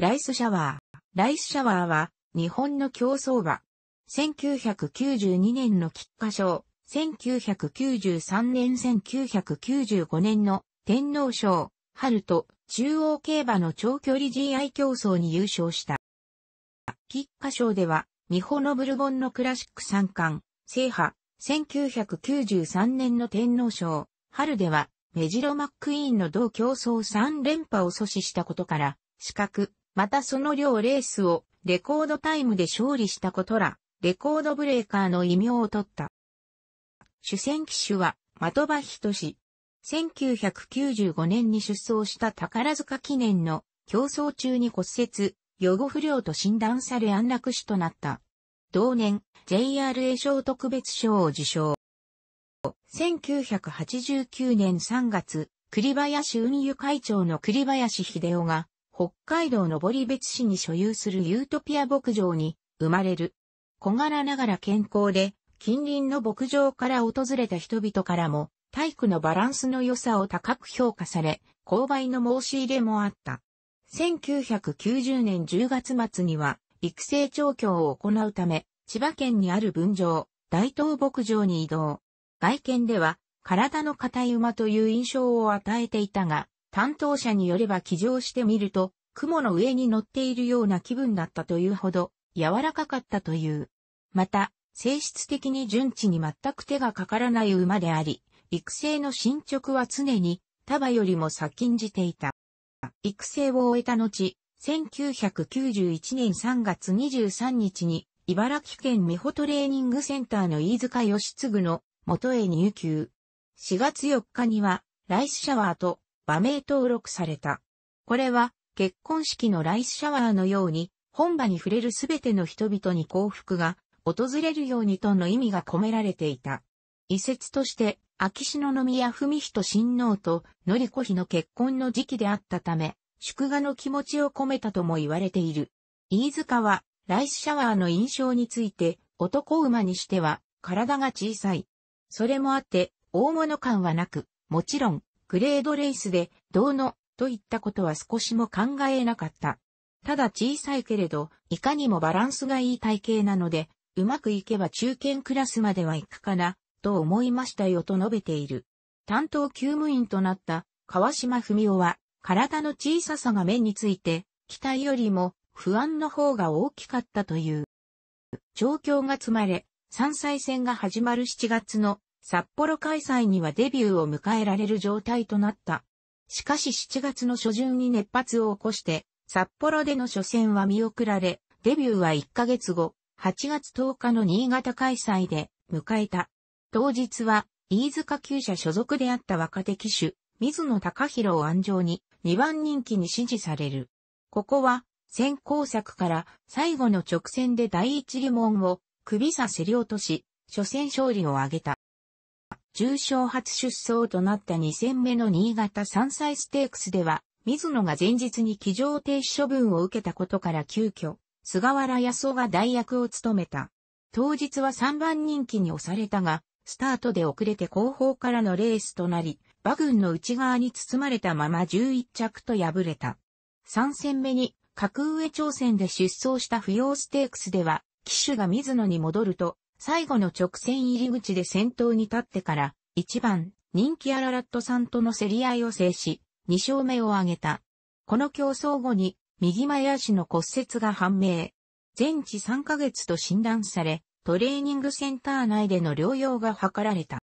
ライスシャワー。ライスシャワーは、日本の競争馬。1992年の菊花賞、1993年1995年の天皇賞、春と中央競馬の長距離 GI 競争に優勝した。菊花賞では、ミホノブルボンのクラシック三冠、制覇、1993年の天皇賞、春では、メジロ・マックイーンの同競争3連覇を阻止したことから、資格、またその両レースをレコードタイムで勝利したことら、レコードブレーカーの異名を取った。主戦機種は、的場仁志。1995年に出走した宝塚記念の競争中に骨折、予後不良と診断され安楽死となった。同年、JRA 賞特別賞を受賞。1989年3月、栗林運輸会長の栗林秀夫が、北海道登別市に所有するユートピア牧場に生まれる。小柄ながら健康で、近隣の牧場から訪れた人々からも、体育のバランスの良さを高く評価され、購買の申し入れもあった。1990年10月末には、育成調教を行うため、千葉県にある分場、大東牧場に移動。外見では、体の硬い馬という印象を与えていたが、担当者によれば騎乗してみると、雲の上に乗っているような気分だったというほど柔らかかったという。また、性質的に順地に全く手がかからない馬であり、育成の進捗は常に束よりも先んじていた。育成を終えた後、1991年3月23日に、茨城県美穂トレーニングセンターの飯塚義継の元へ入球。4月4日には、ライスシャワーと馬名登録された。これは、結婚式のライスシャワーのように、本場に触れるすべての人々に幸福が訪れるようにとの意味が込められていた。遺説として、秋篠宮文人親王と典子妃の結婚の時期であったため、祝賀の気持ちを込めたとも言われている。飯塚は、ライスシャワーの印象について、男馬にしては、体が小さい。それもあって、大物感はなく、もちろん、グレードレースで、銅のといったことは少しも考えなかった。ただ小さいけれど、いかにもバランスがいい体型なので、うまくいけば中堅クラスまでは行くかな、と思いましたよと述べている。担当救務員となった川島文夫は、体の小ささが目について、期待よりも不安の方が大きかったという。状況が積まれ、山菜戦が始まる7月の札幌開催にはデビューを迎えられる状態となった。しかし7月の初旬に熱発を起こして、札幌での初戦は見送られ、デビューは1ヶ月後、8月10日の新潟開催で迎えた。当日は、飯塚厩舎所属であった若手騎手、水野隆弘を安城に2番人気に支持される。ここは、先行策から最後の直線で第一疑問を首差せり落とし、初戦勝利を挙げた。重賞初出走となった2戦目の新潟山歳ステークスでは、水野が前日に騎乗停止処分を受けたことから急遽、菅原康夫が代役を務めた。当日は3番人気に押されたが、スタートで遅れて後方からのレースとなり、馬群の内側に包まれたまま11着と敗れた。3戦目に、格上挑戦で出走した不要ステークスでは、騎手が水野に戻ると、最後の直線入り口で先頭に立ってから、1番、人気アララットさんとの競り合いを制し、2勝目を挙げた。この競争後に、右前足の骨折が判明。全治3ヶ月と診断され、トレーニングセンター内での療養が図られた。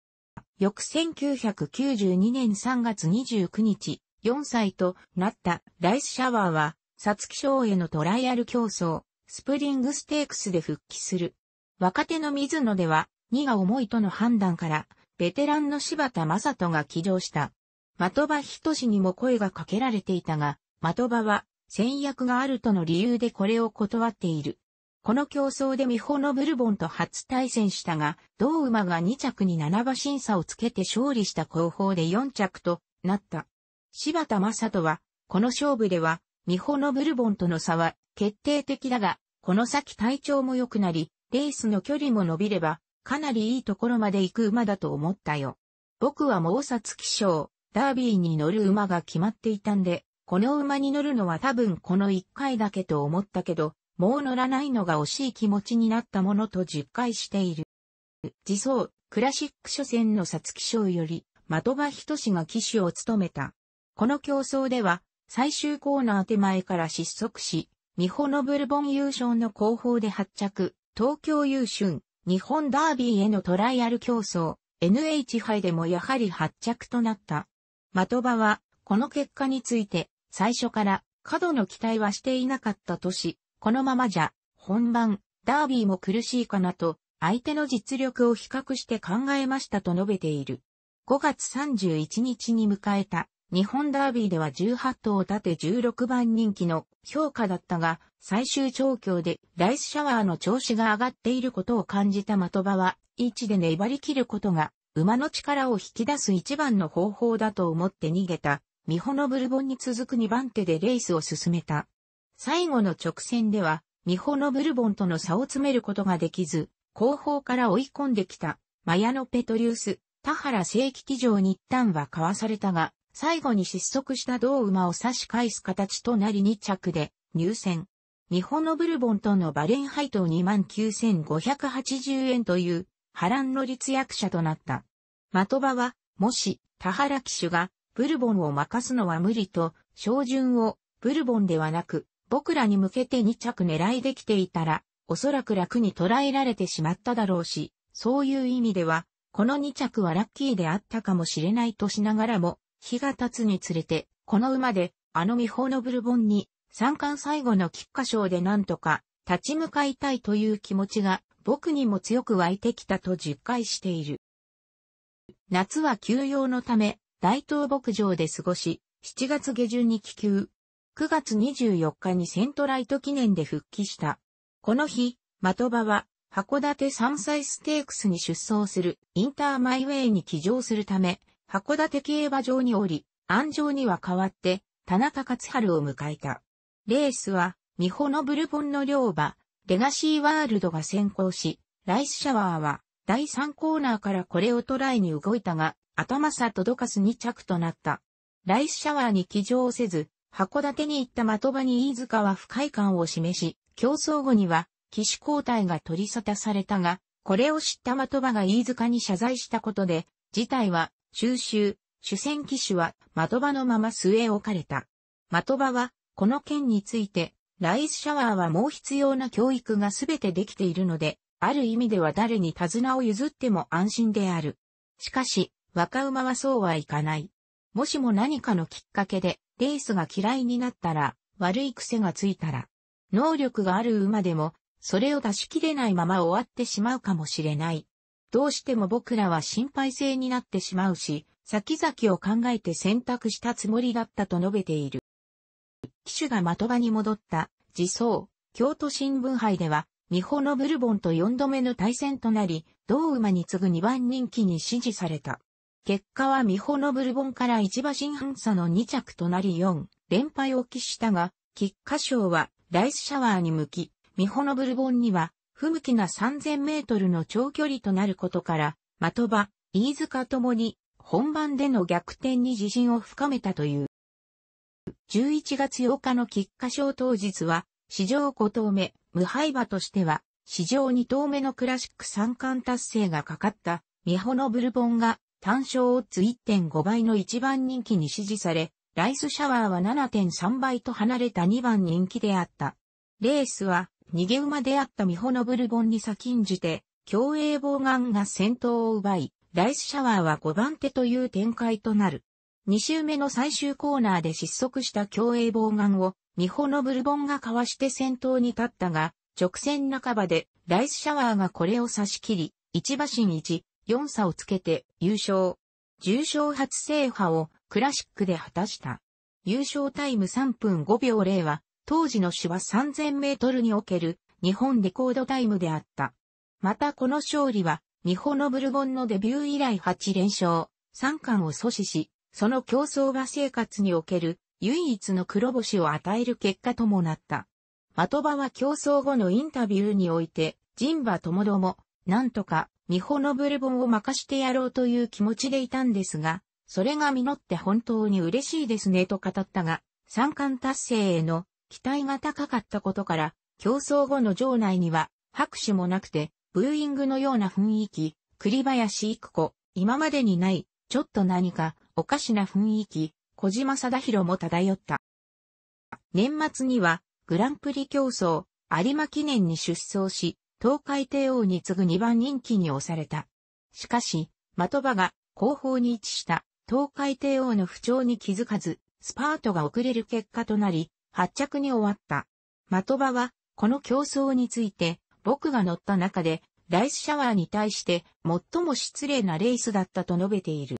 翌1992年3月29日、4歳となったライスシャワーは、サツキショーへのトライアル競争、スプリングステークスで復帰する。若手の水野では、2が重いとの判断から、ベテランの柴田正人が起乗した。的場しにも声がかけられていたが、的場は戦略があるとの理由でこれを断っている。この競争で美穂のブルボンと初対戦したが、同馬が2着に7馬審査をつけて勝利した後方で4着となった。柴田正人は、この勝負では、美穂のブルボンとの差は決定的だが、この先体調も良くなり、レースの距離も伸びれば、かなりいいところまで行く馬だと思ったよ。僕は猛殺気象、ダービーに乗る馬が決まっていたんで、この馬に乗るのは多分この1回だけと思ったけど、もう乗らないのが惜しい気持ちになったものと10回している。自走、クラシック初戦の皐月賞より、的場仁が騎手を務めた。この競争では、最終コーナー手前から失速し、ミホノブルボン優勝の後方で発着、東京優春、日本ダービーへのトライアル競争、NH 杯でもやはり発着となった。的場は、この結果について、最初から過度の期待はしていなかったとし、このままじゃ、本番、ダービーも苦しいかなと、相手の実力を比較して考えましたと述べている。5月31日に迎えた日本ダービーでは18頭を立て16番人気の評価だったが、最終調教でライスシャワーの調子が上がっていることを感じた的場は、置で粘り切ることが、馬の力を引き出す一番の方法だと思って逃げた、ミホノブルボンに続く2番手でレースを進めた。最後の直線では、ミホノブルボンとの差を詰めることができず、後方から追い込んできた、マヤノペトリウス、田原正規騎場に一旦はかわされたが、最後に失速した同馬を差し返す形となり2着で入選。日本のブルボンとのバレンハイト29,580円という波乱の立役者となった。的場は、もし、田原騎手が、ブルボンを任すのは無理と、照準を、ブルボンではなく、僕らに向けて2着狙いできていたら、おそらく楽に捉えられてしまっただろうし、そういう意味では、この2着はラッキーであったかもしれないとしながらも、日が経つにつれて、この馬で、あの見本のブルボンに、三冠最後の菊花賞でなんとか、立ち向かいたいという気持ちが、僕にも強く湧いてきたと実感している。夏は休養のため、大東牧場で過ごし、7月下旬に帰休。9月24日にセントライト記念で復帰した。この日、的場は、函館山菜ステークスに出走するインターマイウェイに騎乗するため、函館競馬場におり、安城には代わって、田中勝春を迎えた。レースは、美穂のブルボンの両馬、レガシーワールドが先行し、ライスシャワーは、第3コーナーからこれをトライに動いたが、頭さ届かず2着となった。ライスシャワーに騎乗せず、函館に行った的場に飯塚は不快感を示し、競争後には、騎士交代が取り沙汰されたが、これを知った的場が飯塚に謝罪したことで、事態は収集、主戦騎手は、的場のまま据え置かれた。的場は、この件について、ライスシャワーはもう必要な教育がすべてできているので、ある意味では誰に手綱を譲っても安心である。しかし、若馬はそうはいかない。もしも何かのきっかけで、レースが嫌いになったら、悪い癖がついたら、能力がある馬でも、それを出し切れないまま終わってしまうかもしれない。どうしても僕らは心配性になってしまうし、先々を考えて選択したつもりだったと述べている。騎手が的場に戻った自走、京都新聞杯では、美穂のブルボンと4度目の対戦となり、同馬に次ぐ2番人気に支持された。結果は美穂のブルボンから1馬身半差の2着となり4連敗を喫したが、菊花賞はライスシャワーに向き、ミホのブルボンには不向きな3000メートルの長距離となることから、的場、飯塚ともに、本番での逆転に自信を深めたという。11月8日の菊花賞当日は、史上5頭目、無敗馬としては、史上2頭目のクラシック三冠達成がかかった、ミホのブルボンが、単勝オッズ1.5倍の1番人気に支持され、ライスシャワーは7.3倍と離れた2番人気であった。レースは、逃げ馬であったミホのブルボンに先んじて、競泳防眼が先頭を奪い、ライスシャワーは5番手という展開となる。2周目の最終コーナーで失速した競泳防眼を、ミホのブルボンがかわして先頭に立ったが、直線半ばで、ライスシャワーがこれを差し切り、1馬身1、4差をつけて優勝。重賞初制覇をクラシックで果たした。優勝タイム3分5秒0は当時の種は3000メートルにおける日本レコードタイムであった。またこの勝利は、日本のブルボンのデビュー以来8連勝、3冠を阻止し、その競争が生活における唯一の黒星を与える結果ともなった。的場は競争後のインタビューにおいて、ジンバともども、なんとか、日ホのブルボンを任してやろうという気持ちでいたんですが、それが実って本当に嬉しいですねと語ったが、三冠達成への期待が高かったことから、競争後の場内には拍手もなくて、ブーイングのような雰囲気、栗林育子、今までにない、ちょっと何か、おかしな雰囲気、小島貞弘も漂った。年末には、グランプリ競争、有馬記念に出走し、東海帝王に次ぐ2番人気に押された。しかし、的場が後方に位置した東海帝王の不調に気づかず、スパートが遅れる結果となり、発着に終わった。的場は、この競争について、僕が乗った中で、ライスシャワーに対して最も失礼なレースだったと述べている。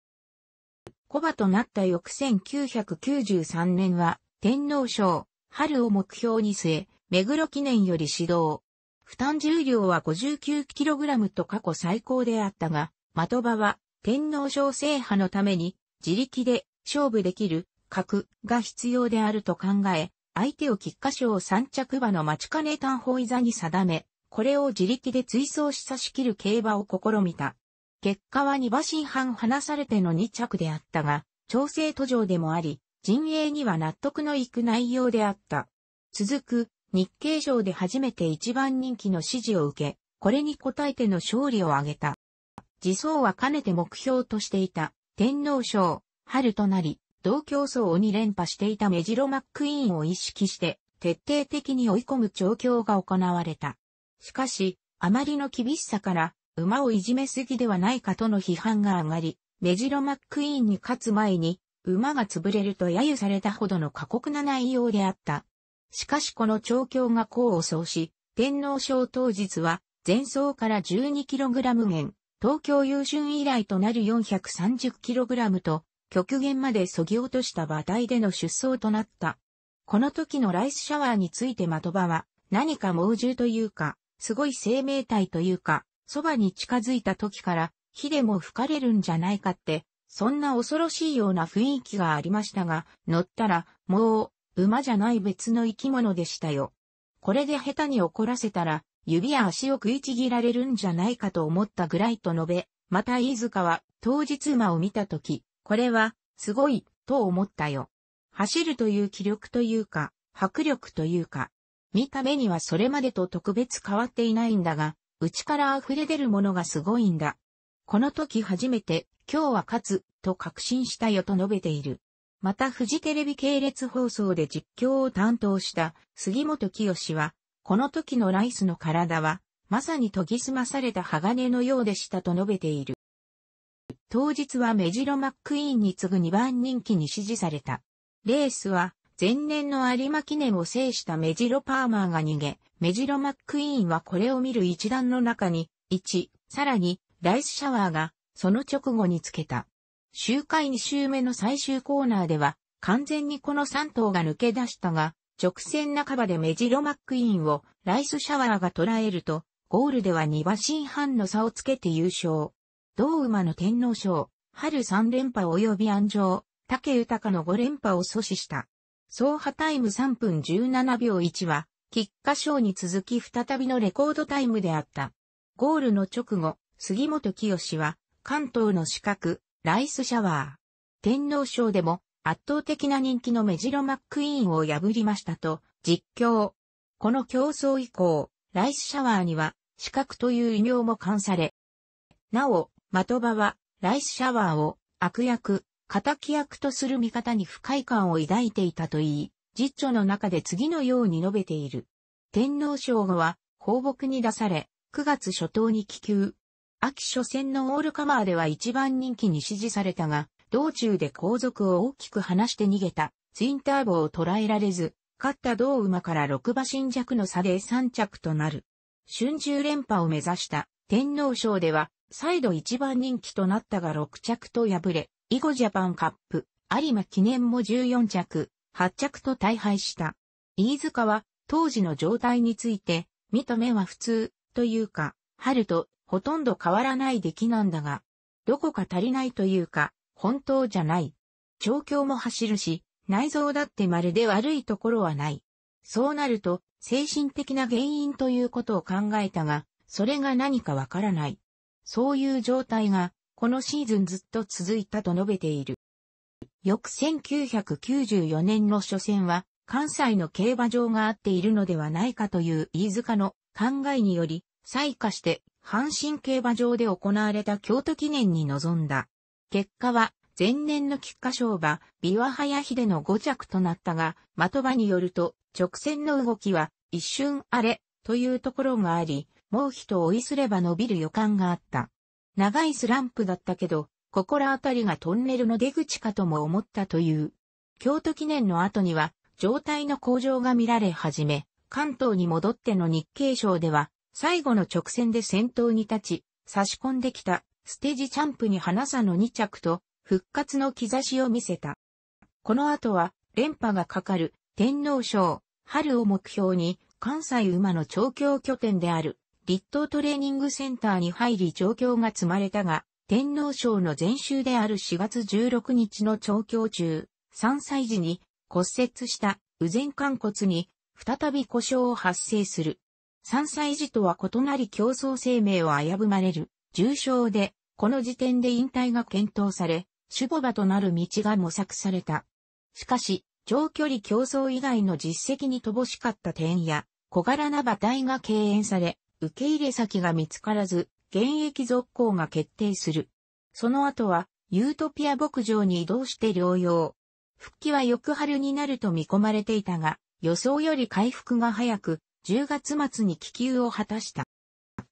コバとなった翌1993年は、天皇賞、春を目標に据え、目黒記念より始動。負担重量は 59kg と過去最高であったが、的場は天皇賞制覇のために自力で勝負できる格が必要であると考え、相手を菊花賞三着馬の待ちかね単方位座に定め、これを自力で追走し差し切る競馬を試みた。結果は2馬身半離されての2着であったが、調整途上でもあり、陣営には納得のいく内容であった。続く、日経賞で初めて一番人気の支持を受け、これに応えての勝利を挙げた。自走はかねて目標としていた、天皇賞、春となり、同競争を2連覇していたメジロ・マックイーンを意識して徹底的に追い込む調教が行われた。しかし、あまりの厳しさから馬をいじめすぎではないかとの批判が上がり、メジロ・マックイーンに勝つ前に馬が潰れると揶揄されたほどの過酷な内容であった。しかしこの調教が功を奏し、天皇賞当日は前走から 12kg 減、東京優順以来となる 430kg と極限まで削ぎ落とした馬体での出走となった。この時のライスシャワーについて的場は、何か猛獣というか、すごい生命体というか、そばに近づいた時から、火でも吹かれるんじゃないかって、そんな恐ろしいような雰囲気がありましたが、乗ったら、もう、馬じゃない別の生き物でしたよ。これで下手に怒らせたら、指や足を食いちぎられるんじゃないかと思ったぐらいと述べ、また飯塚は、当日馬を見た時、これは、すごい、と思ったよ。走るという気力というか、迫力というか、見た目にはそれまでと特別変わっていないんだが、内から溢れ出るものがすごいんだ。この時初めて、今日は勝つ、と確信したよと述べている。またフジテレビ系列放送で実況を担当した杉本清は、この時のライスの体は、まさに研ぎ澄まされた鋼のようでしたと述べている。当日はメジロ・マックイーンに次ぐ2番人気に支持された。レースは、前年の有馬記念を制したメジロ・パーマーが逃げ、メジロ・マックイーンはこれを見る一団の中に、1、さらに、ライスシャワーが、その直後につけた。周回2周目の最終コーナーでは、完全にこの3頭が抜け出したが、直線半ばでメジロ・マックイーンをライスシャワーが捉えると、ゴールでは2馬身半の差をつけて優勝。同馬の天皇賞、春3連覇及び安城、竹豊の5連覇を阻止した。総破タイム3分17秒1は、菊花賞に続き再びのレコードタイムであった。ゴールの直後、杉本清は、関東の四角、ライスシャワー。天皇賞でも、圧倒的な人気のメジロマックイーンを破りましたと、実況。この競争以降、ライスシャワーには、四角という異名も冠され。なお、的場は、ライスシャワーを悪役、敵役とする見方に不快感を抱いていたといい、実著の中で次のように述べている。天皇賞は放牧に出され、9月初頭に帰球。秋初戦のオールカマーでは一番人気に支持されたが、道中で後続を大きく離して逃げた、ツインターボを捉えられず、勝った同馬から6馬身弱の差で3着となる。春秋連覇を目指した天皇賞では、再度一番人気となったが6着と敗れ、以後ジャパンカップ、有馬記念も14着、8着と大敗した。飯塚は、当時の状態について、見と目は普通、というか、春と、ほとんど変わらない出来なんだが、どこか足りないというか、本当じゃない。調教も走るし、内臓だってまるで悪いところはない。そうなると、精神的な原因ということを考えたが、それが何かわからない。そういう状態が、このシーズンずっと続いたと述べている。翌1994年の初戦は、関西の競馬場があっているのではないかという飯塚の考えにより、採下して、阪神競馬場で行われた京都記念に臨んだ。結果は、前年の菊花賞馬、ビワハヤヒデの5着となったが、的場によると、直線の動きは、一瞬あれ、というところがあり、もう人追いすれば伸びる予感があった。長いスランプだったけど、ここらあたりがトンネルの出口かとも思ったという。京都記念の後には、状態の向上が見られ始め、関東に戻っての日経賞では、最後の直線で先頭に立ち、差し込んできたステージチャンプに花さの2着と復活の兆しを見せた。この後は連覇がかかる天皇賞、春を目標に関西馬の調教拠点である立東トレーニングセンターに入り調教が積まれたが、天皇賞の前週である4月16日の調教中、3歳児に骨折した右前関骨に再び故障を発生する。3歳児とは異なり競争生命を危ぶまれる、重症で、この時点で引退が検討され、守護場となる道が模索された。しかし、長距離競争以外の実績に乏しかった点や、小柄な馬体が敬遠され、受け入れ先が見つからず、現役続行が決定する。その後は、ユートピア牧場に移動して療養。復帰は翌春になると見込まれていたが、予想より回復が早く、10月末に気球を果たした。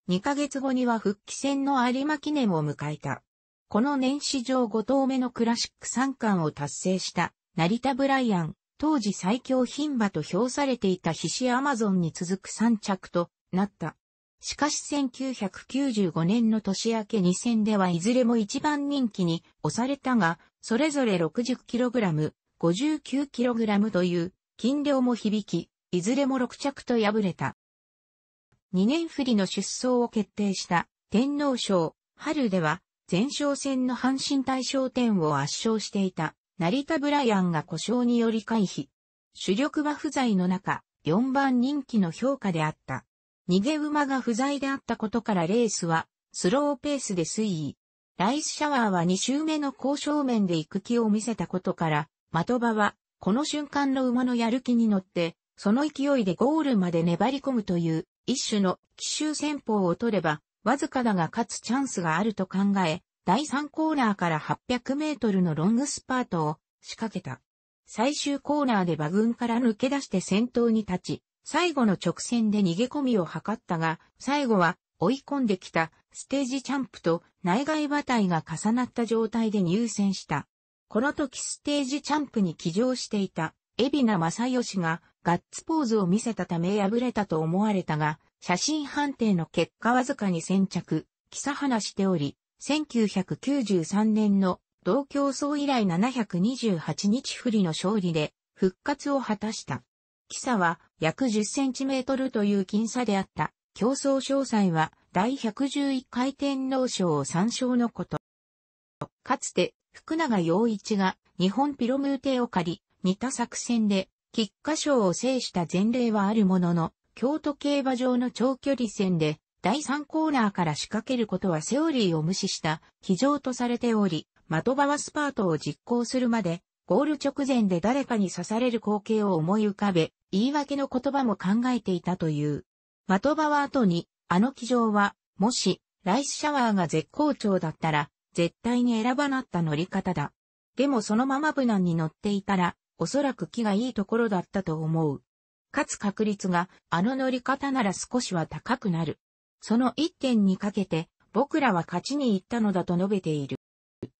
2ヶ月後には復帰戦の有馬記念を迎えた。この年史上5頭目のクラシック3冠を達成した、成田ブライアン、当時最強牝馬と評されていた菱アマゾンに続く3着となった。しかし1995年の年明け2戦ではいずれも一番人気に押されたが、それぞれ 60kg、59kg という金量も響き、いずれも6着と敗れた。2年振りの出走を決定した天皇賞、春では前哨戦の阪神大賞典を圧勝していた成田ブライアンが故障により回避。主力は不在の中、4番人気の評価であった。逃げ馬が不在であったことからレースはスローペースで推移。ライスシャワーは2周目の交渉面で行く気を見せたことから、的場はこの瞬間の馬のやる気に乗って、その勢いでゴールまで粘り込むという一種の奇襲戦法を取れば、わずかだが勝つチャンスがあると考え、第3コーナーから800メートルのロングスパートを仕掛けた。最終コーナーで馬群から抜け出して先頭に立ち、最後の直線で逃げ込みを図ったが、最後は追い込んできたステージチャンプと内外馬体が重なった状態で入選した。この時ステージチャンプに騎乗していた、海老名正義がガッツポーズを見せたため敗れたと思われたが、写真判定の結果わずかに先着、記者話しており、1993年の同競争以来728日不利の勝利で復活を果たした。キサは約10センチメートルという僅差であった。競争詳細は第111回天皇賞を参照のこと。かつて福永洋一が日本ピロムーテを借り、似た作戦で菊花賞を制した前例はあるものの、京都競馬場の長距離戦で第3コーナーから仕掛けることはセオリーを無視した、非常とされており、的場はスパートを実行するまで、ゴール直前で誰かに刺される光景を思い浮かべ、言い訳の言葉も考えていたという。的場は後に、あの騎乗は、もし、ライスシャワーが絶好調だったら、絶対に選ばなった乗り方だ。でもそのまま無難に乗っていたら、おそらく気がいいところだったと思う。勝つ確率が、あの乗り方なら少しは高くなる。その一点にかけて、僕らは勝ちに行ったのだと述べている。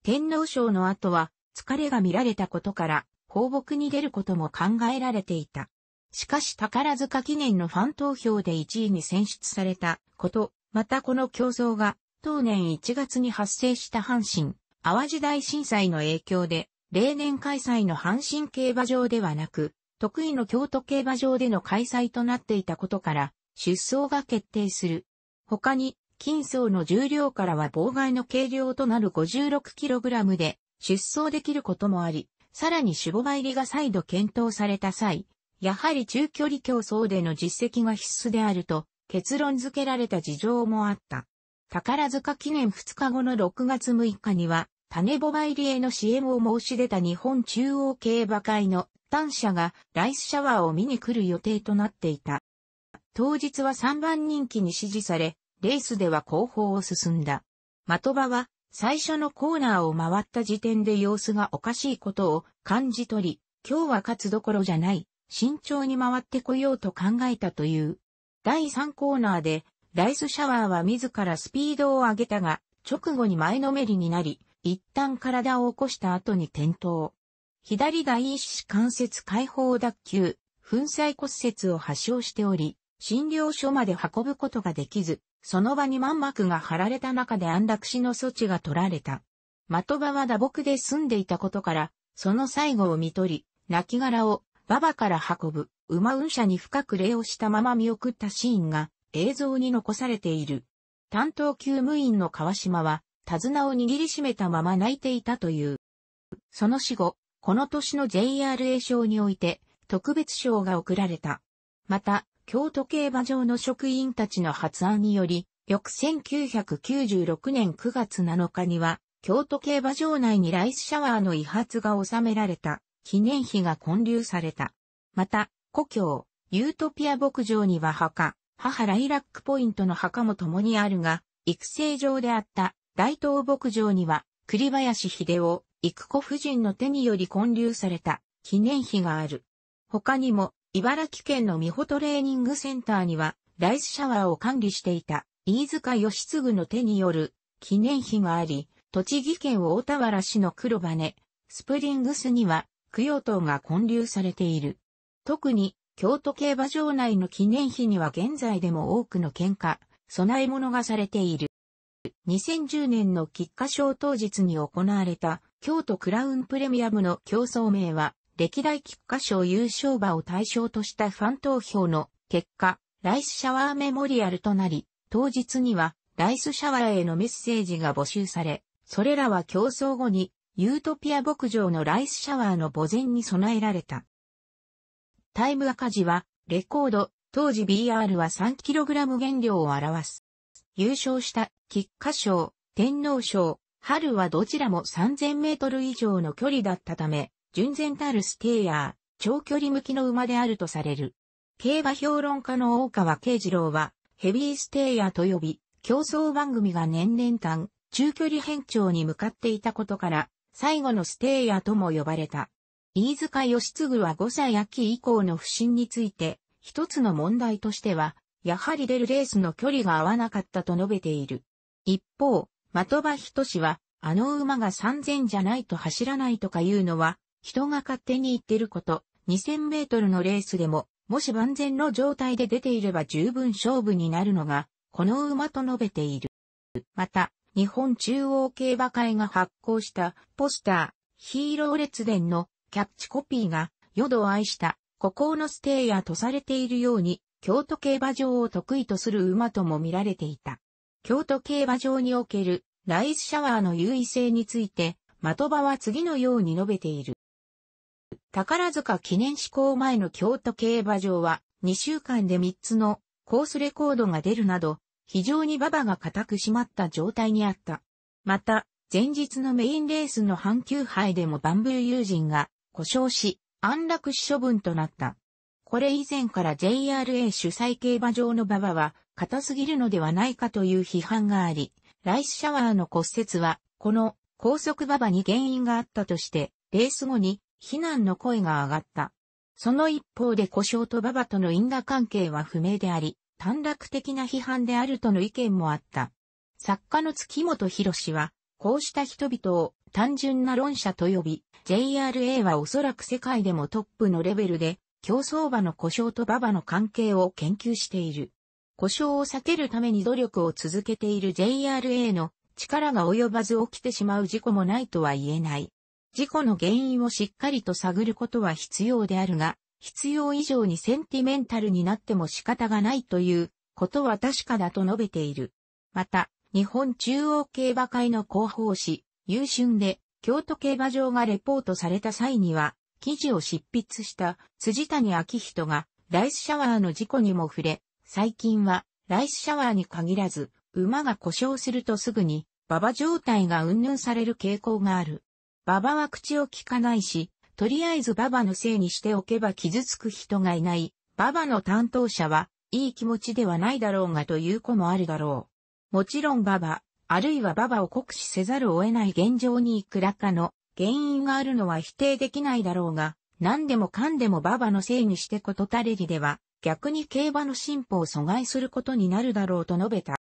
天皇賞の後は、疲れが見られたことから、放牧に出ることも考えられていた。しかし宝塚記念のファン投票で1位に選出されたこと、またこの競争が、当年1月に発生した阪神、淡路大震災の影響で、例年開催の阪神競馬場ではなく、得意の京都競馬場での開催となっていたことから、出走が決定する。他に、金層の重量からは妨害の軽量となる 56kg で、出走できることもあり、さらに守護参りが再度検討された際、やはり中距離競争での実績が必須であると結論付けられた事情もあった。宝塚記念2日後の6月6日には、種ボ参りへの支援を申し出た日本中央競馬会の単車がライスシャワーを見に来る予定となっていた。当日は3番人気に支持され、レースでは後方を進んだ。的場は最初のコーナーを回った時点で様子がおかしいことを感じ取り、今日は勝つどころじゃない、慎重に回ってこようと考えたという。第3コーナーで、ライスシャワーは自らスピードを上げたが、直後に前のめりになり、一旦体を起こした後に転倒。左第一子関節解放脱臼、粉砕骨折を発症しており、診療所まで運ぶことができず、その場に満幕が張られた中で安楽死の措置が取られた。的場は打撲で済んでいたことから、その最後を見取り、亡骸を馬場から運ぶ、馬運車に深く礼をしたまま見送ったシーンが映像に残されている。担当救務員の川島は、手綱を握りしめたまま泣いていたという。その死後、この年の JRA 賞において、特別賞が贈られた。また、京都競馬場の職員たちの発案により、翌1996年9月7日には、京都競馬場内にライスシャワーの遺発が収められた記念碑が建立された。また、故郷、ユートピア牧場には墓、母ライラックポイントの墓も共にあるが、育成場であった大東牧場には、栗林秀夫、育子夫人の手により建立された記念碑がある。他にも、茨城県の美穂トレーニングセンターには、ライスシャワーを管理していた、飯塚義嗣の手による記念碑があり、栃木県大田原市の黒羽、スプリングスには、供養塔が建立されている。特に、京都競馬場内の記念碑には現在でも多くの喧嘩、備え物がされている。2010年の菊花賞当日に行われた京都クラウンプレミアムの競争名は歴代菊花賞優勝馬を対象としたファン投票の結果、ライスシャワーメモリアルとなり、当日にはライスシャワーへのメッセージが募集され、それらは競争後にユートピア牧場のライスシャワーの墓前に備えられた。タイム赤字は、レコード、当時 BR は 3kg 減量を表す。優勝した菊花賞、天皇賞、春はどちらも3000メートル以上の距離だったため、純然たるステイヤー、長距離向きの馬であるとされる。競馬評論家の大川慶次郎は、ヘビーステイヤーと呼び、競争番組が年々間、中距離変調に向かっていたことから、最後のステイヤーとも呼ばれた。飯塚義嗣は5歳秋以降の不振について、一つの問題としては、やはり出るレースの距離が合わなかったと述べている。一方、的場仁は、あの馬が3000じゃないと走らないとか言うのは、人が勝手に言ってること、2000メートルのレースでも、もし万全の状態で出ていれば十分勝負になるのが、この馬と述べている。また、日本中央競馬会が発行したポスター、ヒーロー列伝のキャッチコピーが、淀を愛した孤高のステイヤーとされているように、京都競馬場を得意とする馬とも見られていた。京都競馬場におけるライスシャワーの優位性について、的場は次のように述べている。宝塚記念志向前の京都競馬場は、2週間で3つのコースレコードが出るなど、非常に馬場が固く締まった状態にあった。また、前日のメインレースの阪急杯でもバンブー友人が故障し、安楽死処分となった。これ以前から JRA 主催競馬場の馬場は硬すぎるのではないかという批判があり、ライスシャワーの骨折は、この高速馬場に原因があったとして、レース後に非難の声が上がった。その一方で故障と馬場との因果関係は不明であり、短絡的な批判であるとの意見もあった。作家の月本博士は、こうした人々を単純な論者と呼び、JRA はおそらく世界でもトップのレベルで、競争馬の故障と馬場の関係を研究している。故障を避けるために努力を続けている JRA の力が及ばず起きてしまう事故もないとは言えない。事故の原因をしっかりと探ることは必要であるが、必要以上にセンティメンタルになっても仕方がないということは確かだと述べている。また、日本中央競馬会の広報誌、優春で、京都競馬場がレポートされた際には、記事を執筆した辻谷昭人が、ライスシャワーの事故にも触れ、最近は、ライスシャワーに限らず、馬が故障するとすぐに、馬場状態が云々される傾向がある。馬場は口を聞かないし、とりあえず馬場のせいにしておけば傷つく人がいない。馬場の担当者は、いい気持ちではないだろうがという子もあるだろう。もちろん馬場、あるいは馬場を酷使せざるを得ない現状にいくらかの原因があるのは否定できないだろうが、何でもかんでも馬場のせいにしてことたれりでは、逆に競馬の進歩を阻害することになるだろうと述べた。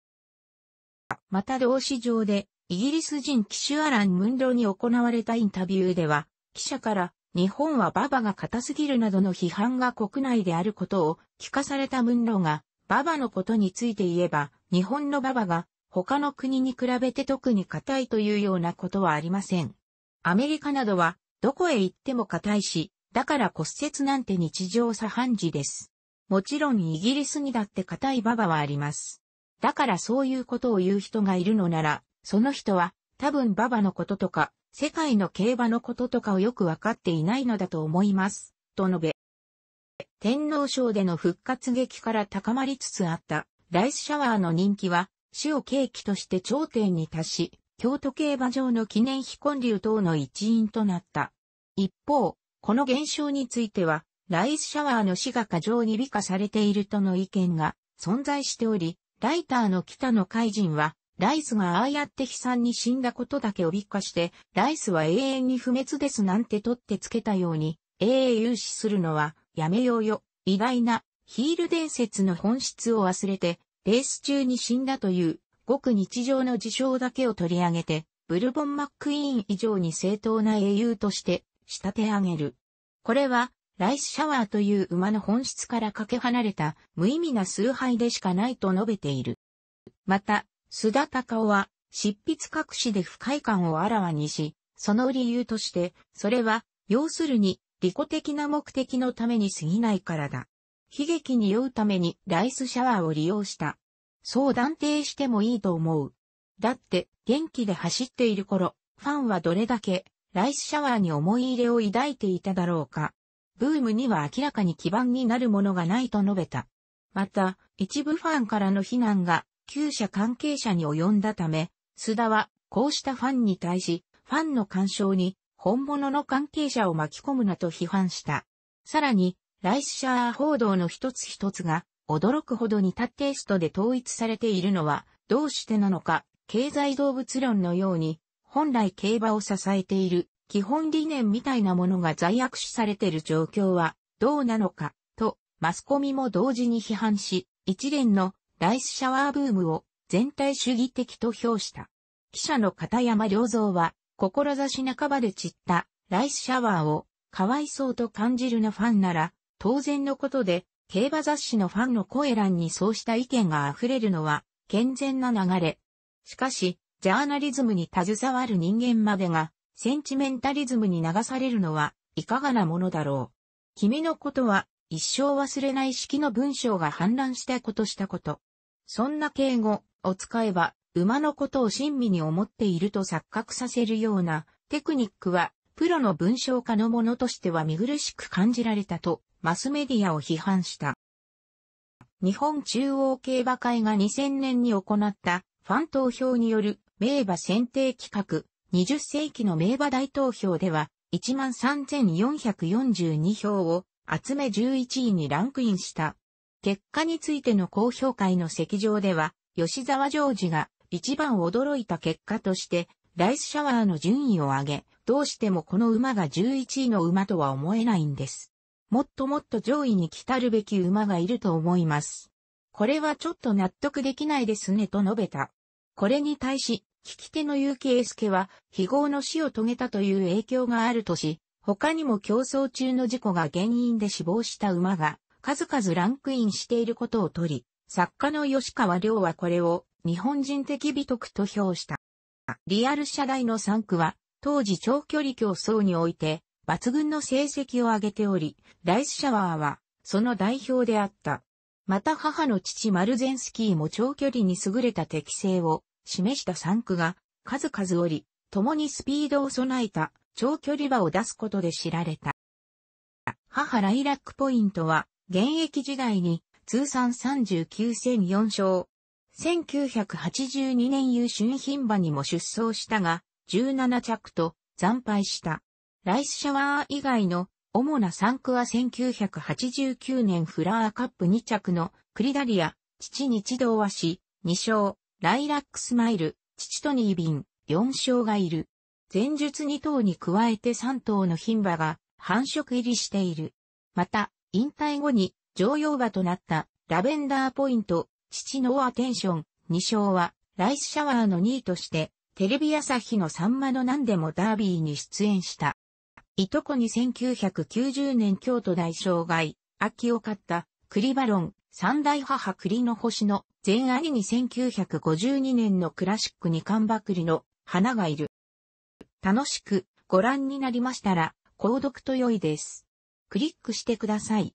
また同市場で、イギリス人騎手アラン・ムンロに行われたインタビューでは、記者から日本はババが硬すぎるなどの批判が国内であることを聞かされたムンロが、ババのことについて言えば、日本のババが他の国に比べて特に硬いというようなことはありません。アメリカなどは、どこへ行っても硬いし、だから骨折なんて日常茶飯事です。もちろんイギリスにだって硬いババはあります。だからそういうことを言う人がいるのなら、その人は、多分馬場のこととか、世界の競馬のこととかをよくわかっていないのだと思います、と述べ。天皇賞での復活劇から高まりつつあったライスシャワーの人気は、死を契機として頂点に達し、京都競馬場の記念非建流等の一員となった。一方、この現象については、ライスシャワーの死が過剰に美化されているとの意見が存在しており、ライターの北野海人は、ライスがああやって悲惨に死んだことだけおびっかして、ライスは永遠に不滅ですなんて取ってつけたように、永遠融資するのはやめようよ。偉大なヒール伝説の本質を忘れて、レース中に死んだという、ごく日常の事象だけを取り上げて、ブルボン・マックイーン以上に正当な英雄として仕立て上げる。これは、ライスシャワーという馬の本質からかけ離れた無意味な崇拝でしかないと述べている。また、須田隆夫は、執筆隠しで不快感をあらわにし、その理由として、それは、要するに、利己的な目的のために過ぎないからだ。悲劇に酔うためにライスシャワーを利用した。そう断定してもいいと思う。だって、元気で走っている頃、ファンはどれだけ、ライスシャワーに思い入れを抱いていただろうか。ブームには明らかに基盤になるものがないと述べた。また、一部ファンからの非難が旧社関係者に及んだため、須田はこうしたファンに対し、ファンの干渉に本物の関係者を巻き込むなと批判した。さらに、ライスシャー報道の一つ一つが驚くほどタッテイストで統一されているのはどうしてなのか、経済動物論のように本来競馬を支えている基本理念みたいなものが罪悪視されている状況はどうなのかとマスコミも同時に批判し、一連のライスシャワーブームを全体主義的と評した。記者の片山良三は、志半ばで散ったライスシャワーをかわいそうと感じるのファンなら、当然のことで、競馬雑誌のファンの声欄にそうした意見が溢れるのは、健全な流れ。しかし、ジャーナリズムに携わる人間までが、センチメンタリズムに流されるのは、いかがなものだろう。君のことは、一生忘れない式の文章が氾濫したことしたこと。そんな敬語を使えば、馬のことを親身に思っていると錯覚させるようなテクニックは、プロの文章家のものとしては見苦しく感じられたと、マスメディアを批判した。日本中央競馬会が2000年に行ったファン投票による名馬選定企画20世紀の名馬大投票では13,442票を集め11位にランクインした。結果についての公表会の席上では、吉沢常ジが一番驚いた結果として、ライスシャワーの順位を上げ、どうしてもこの馬が11位の馬とは思えないんです。もっともっと上位に来たるべき馬がいると思います。これはちょっと納得できないですねと述べた。これに対し、聞き手の結城英介は、非合の死を遂げたという影響があるとし、他にも競争中の事故が原因で死亡した馬が数々ランクインしていることをとり、作家の吉川亮はこれを日本人的美徳と評した。リアル社大の3区は、当時長距離競争において、抜群の成績を上げており、ライスシャワーは、その代表であった。また母の父マルゼンスキーも長距離に優れた適性を示した3区が、数々おり、共にスピードを備えた長距離馬を出すことで知られた。母ライラックポイントは、現役時代に通算39戦4勝。1982年優春品馬にも出走したが、17着と惨敗した。ライスシャワー以外の主な3区は1989年フラーカップ2着のクリダリア、父日同和氏、2勝、ライラックスマイル、父とニービン、4勝がいる。前述2頭に加えて3頭の品馬が繁殖入りしている。また、引退後に乗用馬となったラベンダーポイント、父のアテンション、2勝はライスシャワーの2位としてテレビ朝日のサンマの何でもダービーに出演した。いとこに1990年京都大障害、秋を買った栗バロン、三大母栗の星の全兄に1952年のクラシック二冠ばくりの花がいる。楽しくご覧になりましたら、購読と良いです。クリックしてください。